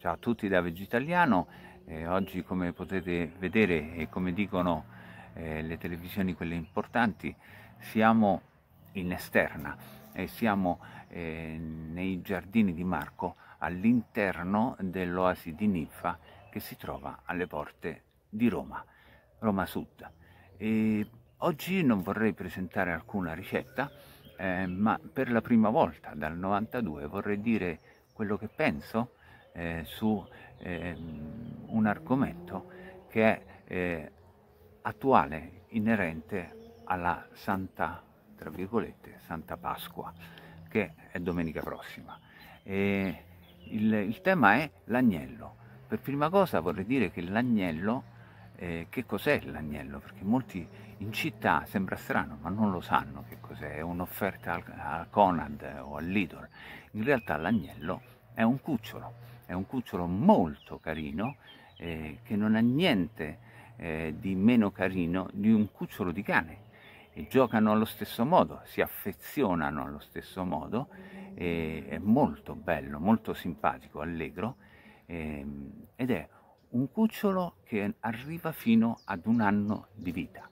Ciao a tutti da Vegetaliano, eh, oggi come potete vedere e come dicono eh, le televisioni quelle importanti siamo in esterna e siamo eh, nei giardini di Marco all'interno dell'oasi di Ninfa che si trova alle porte di Roma, Roma Sud. E oggi non vorrei presentare alcuna ricetta eh, ma per la prima volta dal 92 vorrei dire quello che penso eh, su eh, un argomento che è eh, attuale, inerente alla santa, tra virgolette, Santa Pasqua, che è domenica prossima. E il, il tema è l'agnello. Per prima cosa vorrei dire che l'agnello, eh, che cos'è l'agnello? Perché molti in città sembra strano, ma non lo sanno che cos'è, è un'offerta al, al Conad o all'Idol. In realtà l'agnello è un cucciolo è un cucciolo molto carino eh, che non ha niente eh, di meno carino di un cucciolo di cane e giocano allo stesso modo, si affezionano allo stesso modo è molto bello, molto simpatico, allegro ehm, ed è un cucciolo che arriva fino ad un anno di vita.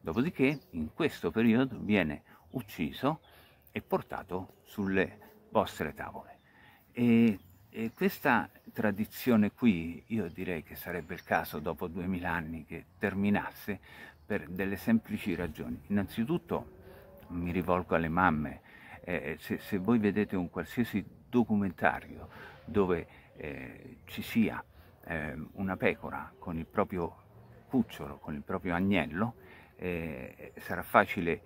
Dopodiché in questo periodo viene ucciso e portato sulle vostre tavole. E e questa tradizione qui, io direi che sarebbe il caso dopo duemila anni che terminasse per delle semplici ragioni. Innanzitutto mi rivolgo alle mamme, eh, eh se, se, voi vedete un qualsiasi documentario dove eh, ci sia eh, una pecora con il proprio cucciolo, con il proprio agnello, eh, sarà facile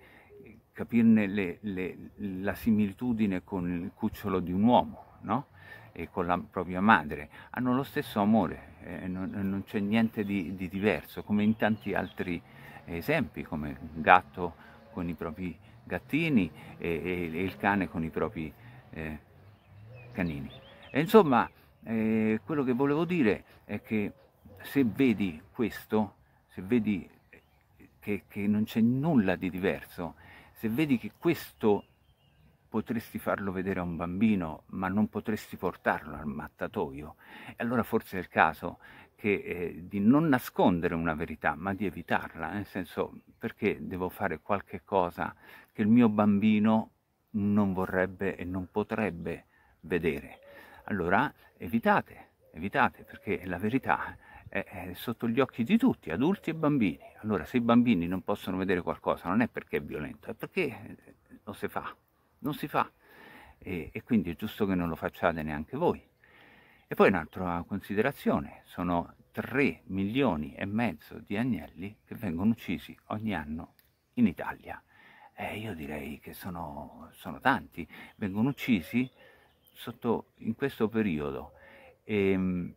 capirne le, le, la similitudine con il cucciolo di un uomo no? e con la propria madre, hanno lo stesso amore, eh, non, non c'è niente di, di, diverso, come in tanti altri esempi, come un gatto con i propri gattini e, e, e il cane con i propri eh, canini. E insomma, eh, quello che volevo dire è che se vedi questo, se vedi che, che non c'è nulla di diverso, se vedi che questo potresti farlo vedere a un bambino, ma non potresti portarlo al mattatoio. E allora forse è il caso che, eh, di non nascondere una verità, ma di evitarla, nel senso perché devo fare qualche cosa che il mio bambino non vorrebbe e non potrebbe vedere. Allora evitate, evitate, perché la verità è, sotto gli occhi di tutti, adulti e bambini. Allora, se i bambini non possono vedere qualcosa, non è perché è violento, è perché lo si fa non si fa e, e quindi è giusto che non lo facciate neanche voi. E poi un'altra considerazione, sono 3 milioni e mezzo di agnelli che vengono uccisi ogni anno in Italia. Eh, io direi che sono, sono tanti, vengono uccisi sotto, in questo periodo. Ehm,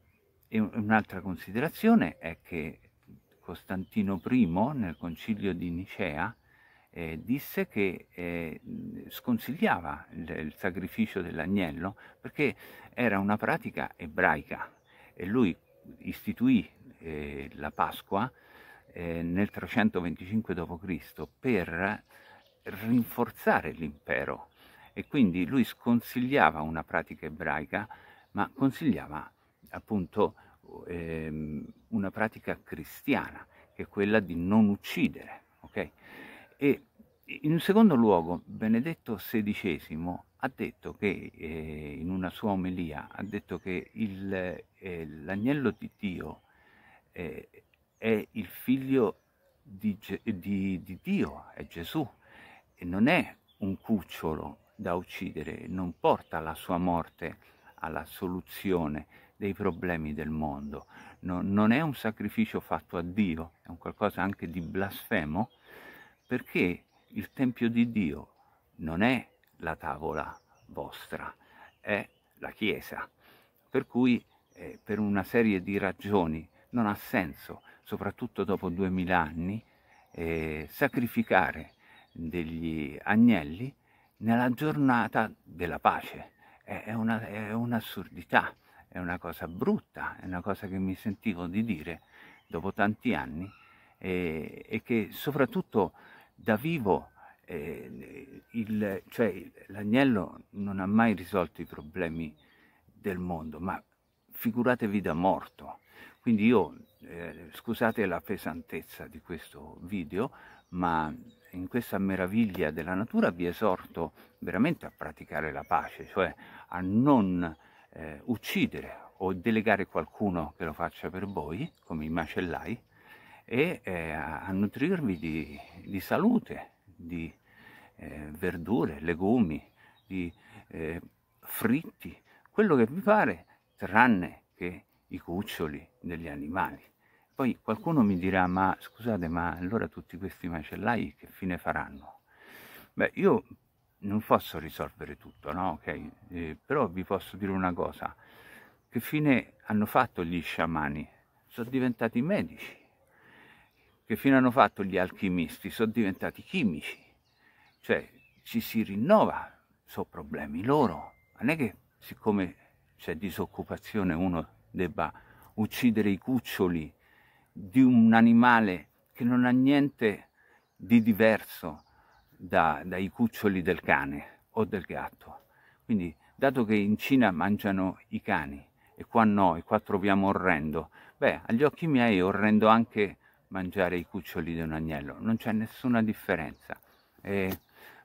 e, e un'altra considerazione è che Costantino I nel concilio di Nicea eh, disse che eh, sconsigliava il, il sacrificio dell'agnello perché era una pratica ebraica e lui istituì eh, la Pasqua eh, nel 325 d.C. per rinforzare l'impero e quindi lui sconsigliava una pratica ebraica ma consigliava appunto ehm, una pratica cristiana che è quella di non uccidere e in secondo luogo, Benedetto XVI ha detto che, eh, in una sua omelia, ha detto che eh, l'agnello di Dio eh, è il figlio di, di, di, Dio, è Gesù, e non è un cucciolo da uccidere, non porta la sua morte alla soluzione dei problemi del mondo, no, non è un sacrificio fatto a Dio, è un qualcosa anche di blasfemo, perché il Tempio di Dio non è la tavola vostra, è la Chiesa. Per cui eh, per una serie di ragioni non ha senso, soprattutto dopo duemila anni, eh, sacrificare degli agnelli nella giornata della pace. È, un'assurdità, è, un è una cosa brutta, è una cosa che mi sentivo di dire dopo tanti anni eh, e che soprattutto da vivo eh, il, cioè, l'agnello non ha mai risolto i problemi del mondo, ma figuratevi da morto. Quindi io, eh, scusate la pesantezza di questo video, ma in questa meraviglia della natura vi esorto veramente a praticare la pace, cioè a non eh, uccidere o delegare qualcuno che lo faccia per voi, come i macellai, e eh, a nutrirvi di, di salute, di eh, verdure, legumi, di eh, fritti, quello che vi pare, tranne che i cuccioli degli animali. Poi qualcuno mi dirà, ma scusate, ma allora tutti questi macellai che fine faranno? Beh, io non posso risolvere tutto, no? Ok? Eh, però vi posso dire una cosa, che fine hanno fatto gli sciamani? Sono diventati medici che fino hanno fatto gli alchimisti sono diventati chimici, cioè ci si rinnova, sono problemi loro, non è che siccome c'è disoccupazione uno debba uccidere i cuccioli di un animale che non ha niente di diverso da, dai cuccioli del cane o del gatto. Quindi, dato che in Cina mangiano i cani e qua no, e qua troviamo orrendo, beh, agli occhi miei è orrendo anche mangiare i cuccioli di un agnello, non c'è nessuna differenza. E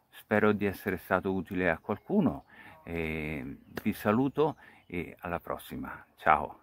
spero di essere stato utile a qualcuno, vi saluto e alla prossima, ciao!